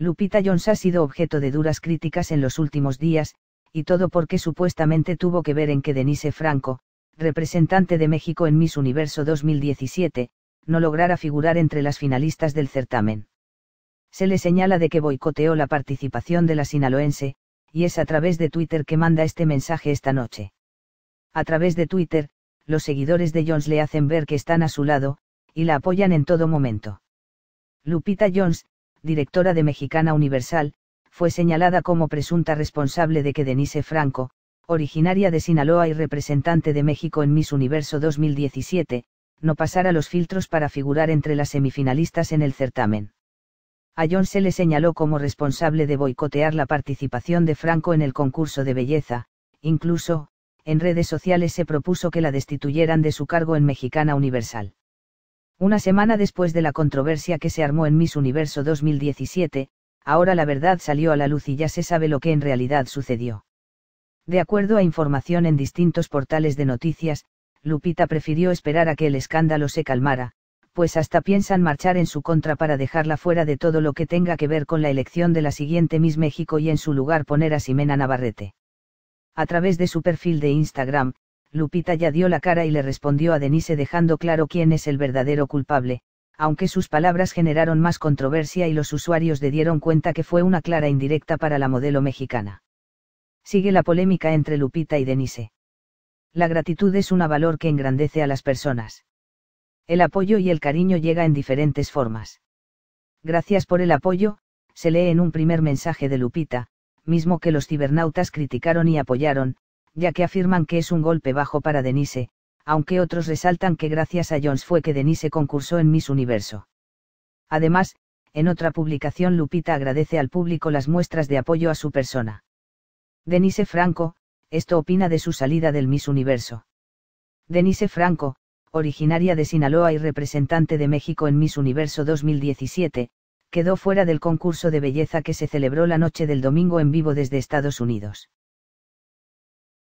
Lupita Jones ha sido objeto de duras críticas en los últimos días, y todo porque supuestamente tuvo que ver en que Denise Franco, representante de México en Miss Universo 2017, no lograra figurar entre las finalistas del certamen. Se le señala de que boicoteó la participación de la sinaloense, y es a través de Twitter que manda este mensaje esta noche. A través de Twitter, los seguidores de Jones le hacen ver que están a su lado, y la apoyan en todo momento. Lupita Jones, directora de Mexicana Universal, fue señalada como presunta responsable de que Denise Franco, originaria de Sinaloa y representante de México en Miss Universo 2017, no pasara los filtros para figurar entre las semifinalistas en el certamen. A John se le señaló como responsable de boicotear la participación de Franco en el concurso de belleza, incluso, en redes sociales se propuso que la destituyeran de su cargo en Mexicana Universal. Una semana después de la controversia que se armó en Miss Universo 2017, ahora la verdad salió a la luz y ya se sabe lo que en realidad sucedió. De acuerdo a información en distintos portales de noticias, Lupita prefirió esperar a que el escándalo se calmara, pues hasta piensan marchar en su contra para dejarla fuera de todo lo que tenga que ver con la elección de la siguiente Miss México y en su lugar poner a Ximena Navarrete. A través de su perfil de Instagram, Lupita ya dio la cara y le respondió a Denise dejando claro quién es el verdadero culpable, aunque sus palabras generaron más controversia y los usuarios le dieron cuenta que fue una clara indirecta para la modelo mexicana. Sigue la polémica entre Lupita y Denise. La gratitud es un valor que engrandece a las personas. El apoyo y el cariño llega en diferentes formas. Gracias por el apoyo, se lee en un primer mensaje de Lupita, mismo que los cibernautas criticaron y apoyaron, ya que afirman que es un golpe bajo para Denise, aunque otros resaltan que gracias a Jones fue que Denise concursó en Miss Universo. Además, en otra publicación Lupita agradece al público las muestras de apoyo a su persona. Denise Franco, esto opina de su salida del Miss Universo. Denise Franco, originaria de Sinaloa y representante de México en Miss Universo 2017, quedó fuera del concurso de belleza que se celebró la noche del domingo en vivo desde Estados Unidos.